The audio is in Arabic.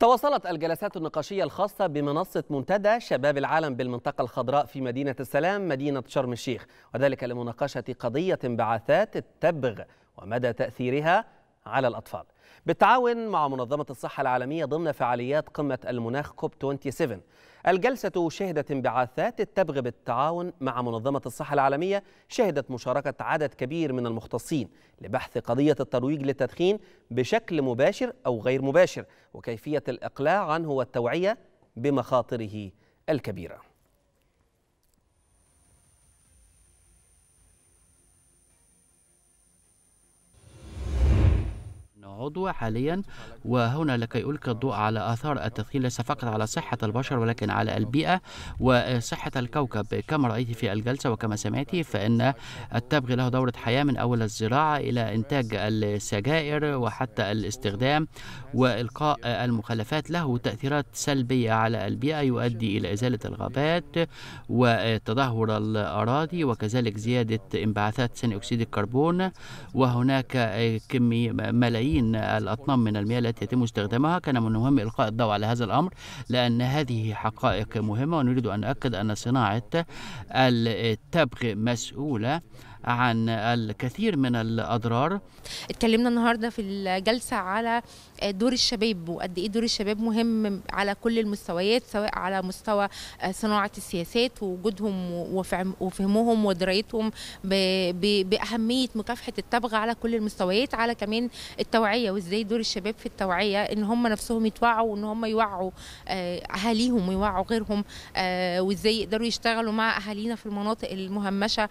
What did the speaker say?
تواصلت الجلسات النقاشية الخاصة بمنصة منتدى شباب العالم بالمنطقة الخضراء في مدينة السلام مدينة شرم الشيخ وذلك لمناقشة قضية انبعاثات التبغ ومدى تأثيرها على الأطفال بالتعاون مع منظمة الصحة العالمية ضمن فعاليات قمة المناخ كوب 27 الجلسة شهدت انبعاثات التبغ بالتعاون مع منظمة الصحة العالمية شهدت مشاركة عدد كبير من المختصين لبحث قضية الترويج للتدخين بشكل مباشر أو غير مباشر وكيفية الإقلاع عنه والتوعية بمخاطره الكبيره الموضوع حاليا وهنا لكي ألقي الضوء على آثار التدخين ليس فقط على صحة البشر ولكن على البيئة وصحة الكوكب كما رأيت في الجلسة وكما سمعت فإن التبغ له دورة حياة من أول الزراعة إلى إنتاج السجائر وحتى الاستخدام وإلقاء المخلفات له تأثيرات سلبية على البيئة يؤدي إلى إزالة الغابات وتدهور الأراضي وكذلك زيادة انبعاثات ثاني أكسيد الكربون وهناك كمية ملايين الأطنان من المياه التي يتم استخدامها كان من المهم إلقاء الضوء على هذا الأمر لأن هذه حقائق مهمة ونريد أن نؤكد أن صناعة التبغ مسؤولة عن الكثير من الأضرار اتكلمنا النهاردة في الجلسة على دور الشباب وقد إيه دور الشباب مهم على كل المستويات سواء على مستوى صناعة السياسات ووجودهم وفهمهم ودرايتهم بأهمية مكافحة التبغ على كل المستويات على كمان التوعية وإزاي دور الشباب في التوعية إن هم نفسهم يتوعوا وإن هم يوعوا آه، أهاليهم ويوعوا غيرهم آه، وإزاي يقدروا يشتغلوا مع أهالينا في المناطق المهمشة